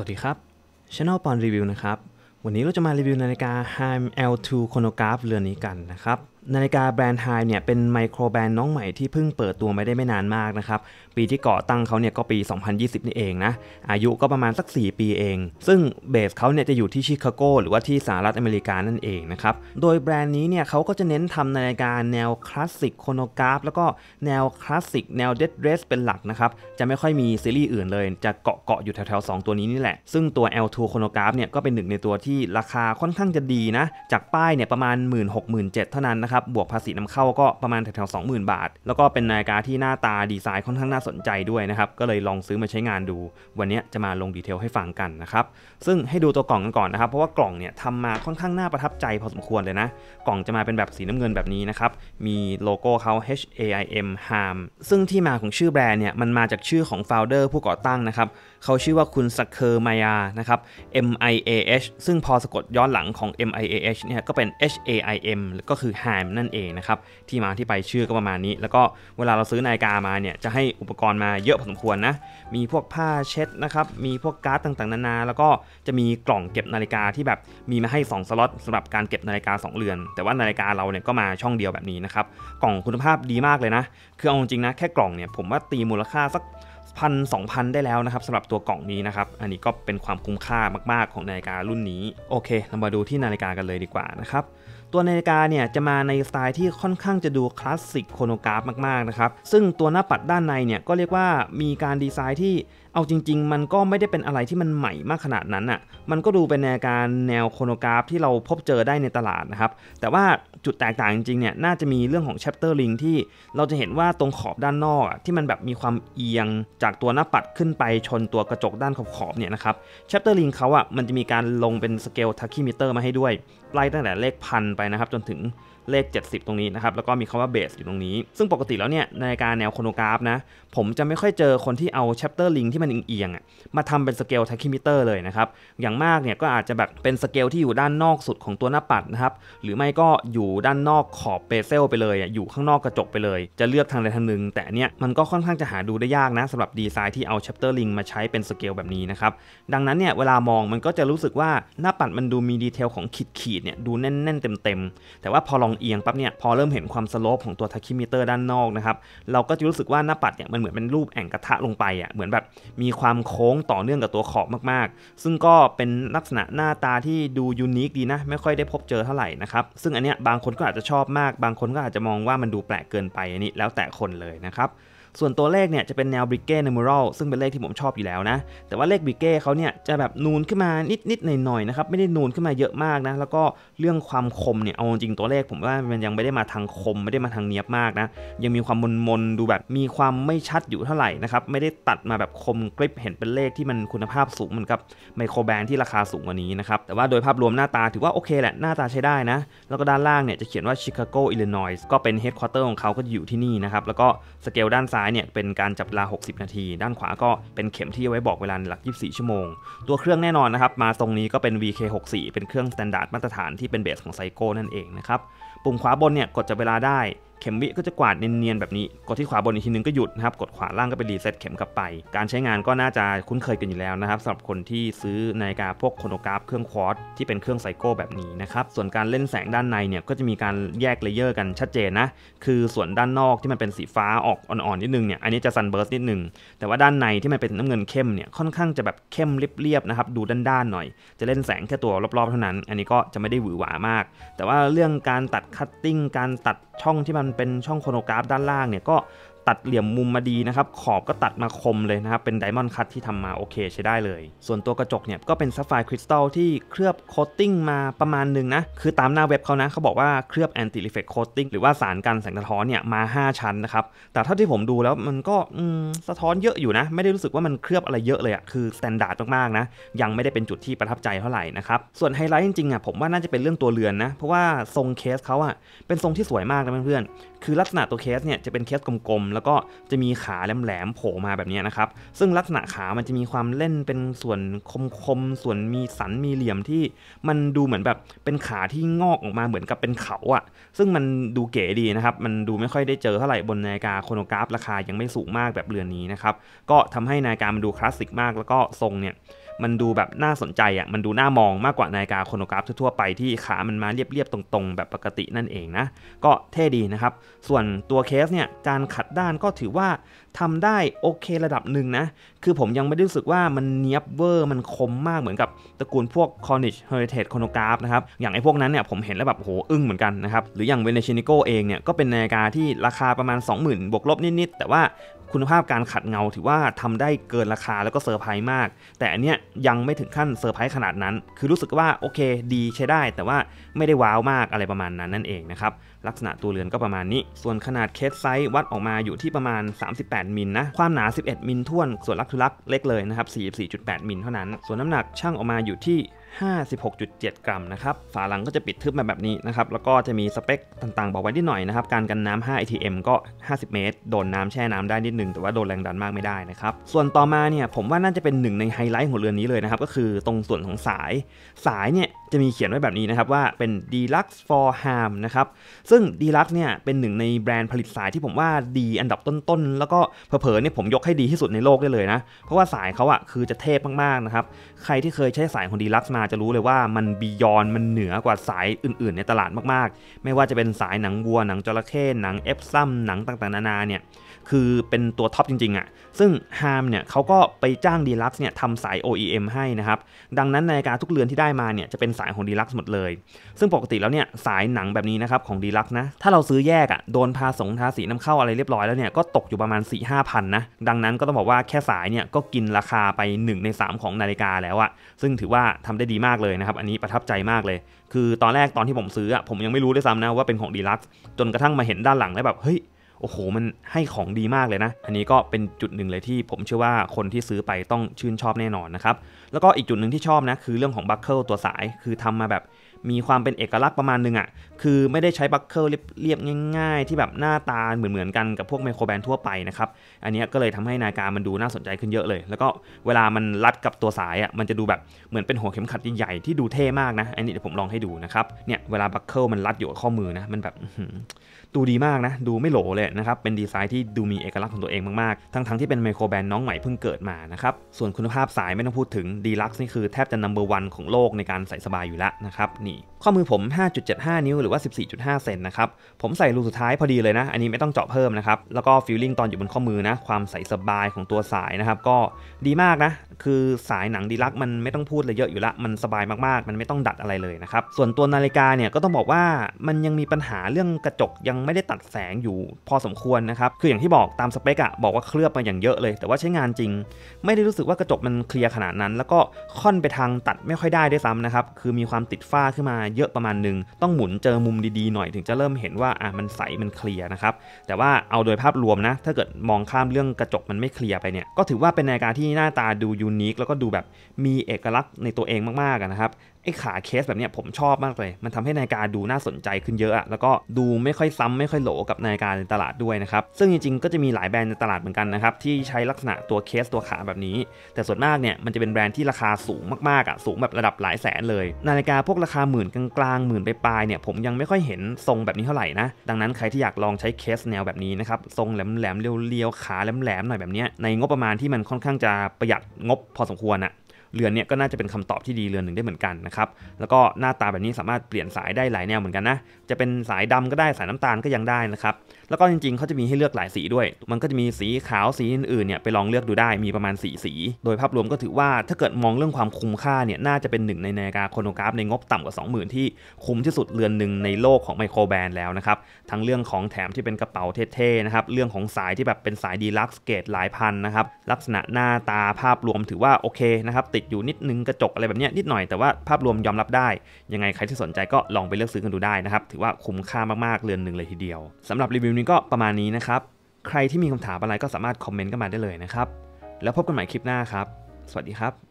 สวัสดีครับช a n e l ปอนรีวิวนะครับ วันนี้เราจะมารีวิวนาฬิกา Heim L2 Chronograph เรือนนี้กันนะครับนาฬิกาแบรนด์ไฮเนี่ยเป็นไมโครแบรนด์น้องใหม่ที่เพิ่งเปิดตัวไม่ได้ไม่นานมากนะครับปีที่ก่อตั้งเขาเนี่ยก็ปี 2020 นี่เองนะอายุก็ประมาณสัก 4 ปีเอง ซึ่งเบสเขาเนี่ยจะอยู่ที่ชิคาโก หรือว่าที่สหรัฐอเมริกา นั่นเองนะครับโดยแบรนด์นี้เนี่ยเขาก็จะเน้นทำนาฬิกาแนวคลาสสิกโคโนกราฟแล้วก็แนวคลาสสิกแนวเดดเรสเป็นหลักนะครับจะไม่ค่อยมีซีรีส์อื่นเลย จะเกาะเกาะอยู่แถวๆ 2 ตัวนี้นี่แหละซึ่งตัว L2 โคโนกราฟเนี่ยก็เป็นหนึ่งในตัวที่ราคาค่อนข้างจะดีนะจากป้ายเนี่ยประมาณ 1 6 7 0 0เท่านั้นนะครับับบวกภาษีนำเข้าก็ประมาณแถวๆสองหมื่นบาท แล้วก็เป็นนาฬิกาที่หน้าตาดีไซน์ค่อนข้างน่าสนใจด้วยนะครับก็เลยลองซื้อมาใช้งานดู วันนี้จะมาลงดีเทลให้ฟังกันนะครับซึ่งให้ดูตัวกล่องกันก่อนนะครับ เพราะว่ากล่องเนี่ยทำมาค่อนข้างน่าประทับใจพอสมควรเลยนะ กล่องจะมาเป็นแบบสีน้ำเงินแบบนี้นะครับ มีโลโก้เขา H A I M Harm ซึ่งที่มาของชื่อแบรนด์เนี่ยมันมาจากชื่อของโฟลเดอร์ผู้ก่อตั้งนะครับเขาชื่อว่าคุณสักเคอร์มายา นะครับ M I A H ซึ่งพอสะกดย้อนหลังของ M I A H เนี่ยก็เป็น H A I M ก็คือ h a นนั่นเองนะครับที่มาที่ไปชื่อก็ประมาณนี้ แล้วก็เวลาเราซื้อนาฬิกามาเนี่ยจะให้อุปกรณ์มาเยอะพอสมควรนะมีพวกผ้าเช็ดนะครับมีพวกการ์ดต่างๆนานาแล้วก็จะมีกล่องเก็บนาฬิกาที่แบบมีมาให้ 2สล็อตสำหรับการเก็บนาฬิกา 2เรือน แต่ว่านาฬิกาเราเนี่ยก็มาช่องเดียวแบบนี้นะครับกล่องคุณภาพดีมากเลยนะคือเอาจริงนะแค่กล่องเนี่ยผมว่าตีมูลค่าสักพันสองพันได้แล้วนะครับสำหรับตัวกล่องนี้นะครับอันนี้ก็เป็นความคุ้มค่ามาก ๆของนาฬิการุ่นนี้โอเคเรามาดูที่นาฬิกากันเลยดีกว่านะครับตัวนาฬิกาเนี่ยจะมาในสไตล์ที่ค่อนข้างจะดูคลาสสิกโครโนกราฟมากๆนะครับ ซึ่งตัวหน้าปัดด้านในเนี่ยก็เรียกว่ามีการดีไซน์ที่เอาจริงๆมันก็ไม่ได้เป็นอะไรที่มันใหม่มากขนาดนั้นอะ่ะ มันก็ดูเป็นแนวการแนวโคโนกราฟที่เราพบเจอได้ในตลาดนะครับ แต่ว่าจุดแตกต่างจริงๆเนี่ยน่าจะมีเรื่องของแชปเตอร์ลิงที่เราจะเห็นว่าตรงขอบด้านนอกอ่ะที่มันแบบมีความเอียงจากตัวหน้าปัดขึ้นไปชนตัวกระจกด้านขอบๆเนี่ยนะครับ แชปเตอร์ลิงเขาอ่ะมันจะมีการลงเป็นสเกลทัคคิมิเตอร์มาให้ด้วยไล่ตั้งแต่เลขพันไปนะครับจนถึงเลข 70 ตรงนี้นะครับแล้วก็มีคำว่าเบสอยู่ตรงนี้ ซึ่งปกติแล้วเนี่ยในการแนวโคโนกราฟนะผมจะไม่ค่อยเจอคนที่เอาแชปเตอร์ลิงทีที่มันเอียงๆอะมาทำเป็นสเกลไทคิมิเตอร์เลยนะครับ อย่างมากเนี่ยก็อาจจะแบบเป็นสเกลที่อยู่ด้านนอกสุดของตัวหน้าปัดนะครับ หรือไม่ก็อยู่ด้านนอกขอบเปเซลไปเลยอะอยู่ข้างนอกกระจกไปเลย จะเลือกทางใดทางหนึ่งแต่เนี่ยมันก็ค่อนข้างจะหาดูได้ยากนะสำหรับดีไซน์ที่เอาแชปเตอร์ลิงมาใช้เป็นสเกลแบบนี้นะครับ ดังนั้นเนี่ยเวลามองมันก็จะรู้สึกว่าหน้าปัดมันดูมีดีเทลของขีดขีดเนี่ยดูแน่นๆเต็ม ๆ แต่ว่าพอลองเอียงปั๊บเนี่ยพอเริ่มเห็นความสโลปของตัวทัคคิมิเตอร์ด้านนอกนะครับเราก็จะรู้สึกว่าหน้าปัดเนี่ยมันเหมือนเป็นรูปแอ่งกระทะลงไปอ่ะเหมือนแบบมีความโค้งต่อเนื่องกับตัวขอบมากๆ ซึ่งก็เป็นลักษณะหน้าตาที่ดูยูนิคดีนะ ไม่ค่อยได้พบเจอเท่าไหร่นะครับ ซึ่งอันเนี้ยบางคนก็อาจจะชอบมาก บางคนก็อาจจะมองว่ามันดูแปลกเกินไปอันนี้แล้วแต่คนเลยนะครับส่วนตัวเลขเนี่ยจะเป็นแนวบริเก้นูเมูรัลซึ่งเป็นเลขที่ผมชอบอยู่แล้วนะแต่ว่าเลขบริเก้เขาเนี่ยจะแบบนูนขึ้นมานิดๆหน่อยๆนะครับไม่ได้นูนขึ้นมาเยอะมากนะ แล้วก็เรื่องความคมเนี่ยเอาจริงตัวเลขผมว่ามันยังไม่ได้มาทางคมไม่ได้มาทางเนียบมากนะยังมีความมนๆดูแบบมีความไม่ชัดอยู่เท่าไหร่นะครับไม่ได้ตัดมาแบบคมกริบเห็นเป็นเลขที่มันคุณภาพสูงเหมือนกับไมโครแบนที่ราคาสูงกว่านี้นะครับแต่ว่าโดยภาพรวมหน้าตาถือว่าโอเคแหละหน้าตาใช้ได้นะ แล้วก็ด้านล่างเนี่ยจะเขียนว่าชิคาโกอิลลินอยส์ก็เป็นเฮดคอเตอร์ของเขาก็อยู่ที่นี่นะครับแล้วก็สเกลด้านซ้าซ้ายเนี่ยเป็นการจับเวลา 60 นาที ด้านขวาก็เป็นเข็มที่ไว้บอกเวลาหลัก 24 ชั่วโมง ตัวเครื่องแน่นอนนะครับ มาทรงนี้ก็เป็น VK64 เป็นเครื่องตามาตรฐานที่เป็นเบสของไซโก้นั่นเองนะครับ ปุ่มขวาบนเนี่ยกดจับเวลาได้เข็มวิก็จะกวาดเนียน ๆ แบบนี้ กดที่ขวาบนอีกทีนึงก็หยุดนะครับกดขวาล่างก็ไปรีเซ็ตเข็มกลับไป การใช้งานก็น่าจะคุ้นเคยกันอยู่แล้วนะครับสำหรับคนที่ซื้อนาฬิกาพวกโคโนกราฟเครื่องคอร์สที่เป็นเครื่องไซโก้แบบนี้นะครับ ส่วนการเล่นแสงด้านในเนี่ย ก็จะมีการแยกเลเยอร์กันชัดเจนนะ คือส่วนด้านนอกที่มันเป็นสีฟ้าออกอ่อนๆนิดนึงเนี่ยอันนี้จะซันเบิร์สนิดนึงแต่ว่าด้านในที่มันเป็นน้ำเงินเข้มเนี่ยค่อนข้างจะแบบเข้มเรียบๆนะครับดูด้านๆหน่อยจะเล่นแสงแค่ตัวรอบๆ เท่านั้น อันนี้ก็จะไม่ได้หวือหวามาก แต่ว่าเรื่องการตัดคัตติ้งการตัดช่องที่มันเป็นช่องโครโนกราฟด้านล่างเนี่ย ก็ตัดเหลี่ยมมุมมาดีนะครับ ขอบก็ตัดมาคมเลยนะครับ เป็นไดมอนด์คัตที่ทำมาโอเคใช้ได้เลย ส่วนตัวกระจกเนี่ย ก็เป็นซัฟไฟคริสตัลที่เคลือบโคตติ้งมาประมาณหนึ่งนะ คือตามหน้าเว็บเขานะเขาบอกว่าเคลือบแอนติลิเฟกโคตติ้งหรือว่าสารกันแสงสะท้อนเนี่ย มา 5 ชั้นนะครับ แต่เท่าที่ผมดูแล้วมันก็สะท้อนเยอะอยู่นะ ไม่ได้รู้สึกว่ามันเคลือบอะไรเยอะเลยอะคือสแตนดาร์ดมากๆนะยังไม่ได้เป็นจุดที่ประทับใจเท่าไหร่นะครับส่วนไฮไลท์จริงๆอะผมว่าน่าจะเป็นเรื่องตัวเรือนนะเพราะว่าทรงเคสเขาอะเป็นทรงที่สวยมากนะเพื่อนๆคือลักษณะตัวเคสเนี่ยจะเป็นเคสกลมๆแล้วก็จะมีขาแหลมๆโผล่มาแบบนี้นะครับ ซึ่งลักษณะขามันจะมีความเล่นเป็นส่วนคมๆส่วนมีสันมีเหลี่ยมที่ มันดูเหมือนแบบเป็นขาที่งอกออกมาเหมือนกับเป็นเขาอะซึ่งมันดูเก๋ดีนะครับ มันดูไม่ค่อยได้เจอเท่าไหร่บนนาฬิกาโคโนกราฟราคายังไม่สูงมากแบบเรือนนี้นะครับ ก็ทำให้นาฬิกามันดูคลาสสิกมากแล้วก็ทรงเนี่ยมันดูแบบน่าสนใจอ่ะ มันดูน่ามองมากกว่านาฬิกาโครโนกราฟ ทั่วไปที่ขามันมาเรียบๆตรงๆ แบบปกตินั่นเองนะ ก็เท่ดีนะครับ ส่วนตัวเคสเนี่ยจานขัดด้านก็ถือว่าทำได้โอเคระดับหนึ่งนะ คือผมยังไม่ได้รู้สึกว่ามันเนี้ยบเวอร์ มันคมมากเหมือนกับตระกูลพวก Cornish Heritage Chronograph นะครับ อย่างไอ้พวกนั้นเนี่ยผมเห็นแล้วแบบโหอึ้งเหมือนกันนะครับ หรืออย่าง v e n e t i a n i c o เองเนี่ยก็เป็นนาฬิกาที่ราคาประมาณ 20,000บวกลบนิดๆแต่ว่าคุณภาพการขัดเงาถือว่าทำได้เกินราคาแล้วก็เซอร์ไพรส์มาก แต่อันเนี้ยยังไม่ถึงขั้นเซอร์ไพรส์ขนาดนั้น คือรู้สึกว่า โอเค ดีใช้ได้ แต่ว่าไม่ได้ว้าวมากอะไรประมาณนั้นนั่นเองนะครับ ลักษณะตัวเรือนก็ประมาณนี้ ส่วนขนาดเคสไซส์วัดออกมาอยู่ที่ประมาณ 38มิลนะ ความหนา 11 มิลท่วนส่วนลักทุลักเล็กเลยนะครับ44.8มิลเท่านั้น ส่วนน้ำหนักช่างออกมาอยู่ที่56.7 กรัม นะครับ ฝาหลังก็จะปิดทึบมาแบบนี้นะครับ แล้วก็จะมีสเปคต่างๆ บอกไว้นิดหน่อยนะครับ การกันน้ำ5 ATM ก็ 50 เมตร โดนน้าแช่น้ำได้นิดนึงแต่ว่าโดนแรงดันมากไม่ได้นะครับ ส่วนต่อมาเนี่ย ผมว่าน่าจะเป็นหนึ่งในไฮไลท์ของเรือนนี้เลยนะครับ ก็คือตรงส่วนของสายสายเนี่ย จะมีเขียนไว้แบบนี้นะครับว่าเป็น Deluxe for h a m นะครับซึ่ง Deluxe เนี่ยเป็นหนึ่งในแบรนด์ผลิตสายที่ผมว่าดีอันดับต้นๆแล้วก็เผลอๆเนี่ยผมยกให้ดีที่สุดในโลกได้เลยนะเพราะว่าสายเขาอะคือจะเทพมากๆนะครับใครที่เคยใช้สายของ Deluxe มาาจะรู้เลยว่ามันบียอน มันเหนือกว่าสายอื่นๆในตลาดมากๆ ไม่ว่าจะเป็นสายหนังวัวหนังจระเข้หนังเอฟซัมหนังต่างๆ นานาเนี่ยคือเป็นตัวท็อปจริงๆอ่ะ ซึ่งฮาร์มเนี่ยเขาก็ไปจ้างดีลักซ์เนี่ยทำสาย OEM ให้นะครับ ดังนั้นนาฬิกาทุกเรือนที่ได้มาเนี่ย จะเป็นสายของดีลักซ์หมดเลย ซึ่งปกติแล้วเนี่ย สายหนังแบบนี้นะครับของดีลักซ์นะ ถ้าเราซื้อแยกอ่ะโดนภาสงทาสีนำเข้าอะไรเรียบร้อยแล้วเนี่ย ก็ตกอยู่ประมาณ4ี่ห้าพันนะ ดังนั้นก็ต้องบอกว่าแค่สายเนี่ยก็กินราคาไป1ใน3 ของนาฬิกาแล้วอ่ะ ซึ่งถือว่าทำได้ดีมากเลยนะครับอันนี้ประทับใจมากเลย คือตอนแรกตอนที่ผมซื้ออะผมยังไม่รู้ด้วยซ้ำนะว่าเป็นของดีลักซ์จนกระทั่งมาเห็นด้านหลังแล้วแบบเฮ้ยโอ้โห มันให้ของดีมากเลยนะ อันนี้ก็เป็นจุดหนึ่งเลยที่ผมเชื่อว่าคนที่ซื้อไปต้องชื่นชอบแน่นอนนะครับ แล้วก็อีกจุดหนึ่งที่ชอบนะคือเรื่องของบัคเกิลตัวสายคือทำมาแบบมีความเป็นเอกลักษณ์ประมาณนึงอะ่ะ คือไม่ได้ใช้บัคเกิลเรียบง่ายๆที่แบบหน้าตาเหมือนๆกันกับพวกไมโครแบนทั่วไปนะครับ อันนี้ก็เลยทำให้นาการมันดูน่าสนใจขึ้นเยอะเลย แล้วก็เวลามันรัดกับตัวสายอะ่ะมันจะดูแบบเหมือนเป็นหัวเข็มขัดใหญ่ๆที่ดูเท่มากนะ อันนี้เดี๋ยวผมลองให้ดูนะครับ เนี่ยเวลาบัคเกิลมันรัดอยู่กับข้อมือนะมันแบบดูดีมากนะ ดูไม่โหลเลยนะครับ เป็นดีไซน์ที่ดูมีเอกลักษณ์ของตัวเองมากๆ ทั้งๆทที่เป็นไมโครแบรนด์น้องใหม่เพิ่งเกิดมานะครับ ส่วนคุณภาพสายไม่ต้องพูดถึงดีลักซ์นี่คือแทบจะนัมเบอร์วันของโลกในการใส่สบายอยู่แล้วนะครับนี่ ข้อมือผม 5.75 นิ้ว หรือว่า 14.5เซนนะครับ ผมใส่รูสุดท้ายพอดีเลยนะ อันนี้ไม่ต้องเจาะเพิ่มนะครับแล้วก็ฟิลลิ่งตอนอยู่บนข้อมือนะความใส่สบายของตัวสายนะครับก็ดีมากนะคือสายหนังดีลักมันไม่ต้องพูดเลยเยอะอยู่ละมันสบายมากๆ มันไม่ต้องดัดอะไรเลยนะครับส่วนตัวนาฬิกาเนี่ยก็ต้องบอกว่ามันยังมีปัญหาเรื่องกระจกยังไม่ได้ตัดแสงอยู่พอสมควรนะครับ คืออย่างที่บอกตามสเปกอะบอกว่าเคลือบมาอย่างเยอะเลย แต่ว่าใช้งานจริง ไม่ได้รู้สึกว่ากระจกมันเคลียร์ขนาดนั้น แล้วก็ค่อนไปทางตัดไม่ค่อยได้ด้วยซ้ำนะครับ คือมีความติดฝ้าขึ้นมาเยอะประมาณหนึ่งต้องหมุนเจอมุมดีๆหน่อยถึงจะเริ่มเห็นว่าอ่ะมันใสมันเคลียร์นะครับ แต่ว่าเอาโดยภาพรวมนะถ้าเกิดมองข้ามเรื่องกระจกมันไม่เคลียร์ไปเนี่ยก็ถือว่าเป็นนาฬิกาที่หน้าตาดูยูนิคแล้วก็ดูแบบมีเอกลักษณ์ในตัวเองมากๆนะครับไอ้ขาเคสแบบเนี้ยผมชอบมากเลย มันทำให้นาฬิกาดูน่าสนใจขึ้นเยอะอะ แล้วก็ดูไม่ค่อยซ้ำไม่ค่อยโหลกับนาฬิกาในตลาดด้วยนะครับ ซึ่งจริงๆก็จะมีหลายแบรนด์ในตลาดเหมือนกันนะครับที่ใช้ลักษณะตัวเคสตัวขาแบบนี้ แต่ส่วนมากเนี่ยมันจะเป็นแบรนด์ที่ราคาสูงมากๆอะสูงแบบระดับหลายแสนเลย นาฬิกาพวกราคาหมื่นกลางๆหมื่นไปปลายเนี่ยผมยังไม่ค่อยเห็นทรงแบบนี้เท่าไหร่นะ ดังนั้นใครที่อยากลองใช้เคสแนวแบบนี้นะครับทรงแหลมๆเรียวๆขาแหลมๆหน่อยแบบนี้ในงบประมาณที่มันค่อนข้างจะประหยัดงบพอสมควรอะเรือนเนี่ยก็น่าจะเป็นคำตอบที่ดีเรือนหนึ่งได้เหมือนกันนะครับ แล้วก็หน้าตาแบบนี้สามารถเปลี่ยนสายได้หลายแนวเหมือนกันนะ จะเป็นสายดำก็ได้สายน้ำตาลก็ยังได้นะครับ แล้วก็จริงๆเขาจะมีให้เลือกหลายสีด้วย มันก็จะมีสีขาวสีอื่นๆ เนี่ยไปลองเลือกดูได้มีประมาณ 4 สี โดยภาพรวมก็ถือว่าถ้าเกิดมองเรื่องความคุ้มค่าเนี่ยน่าจะเป็นหนึ่งในนาฬิกาโคโนกราฟในงบต่ำกว่า 20,000ที่คุ้มที่สุดเรือนหนึ่งในโลกของไมโครแบรนด์แล้วนะครับ ทั้งเรื่องของแถมที่เป็นกระเป๋าเท่ๆ นะครับ เรื่องของสายที่แบบเป็นสายดีลักซ์เกตหลายพันนะครับลักษณะหน้าตาภาพรวมถือว่าโอเคนะครับติติดอยู่นิดนึงกระจกอะไรแบบนี้นิดหน่อยแต่ว่าภาพรวมยอมรับได้ ยังไงใครที่สนใจก็ลองไปเลือกซื้อกันดูได้นะครับถือว่าคุ้มค่ามากๆเรือนหนึ่งเลยทีเดียว สำหรับรีวิวนี้ก็ประมาณนี้นะครับ ใครที่มีคำถามอะไรก็สามารถคอมเมนต์กันมาได้เลยนะครับ แล้วพบกันใหม่คลิปหน้าครับ สวัสดีครับ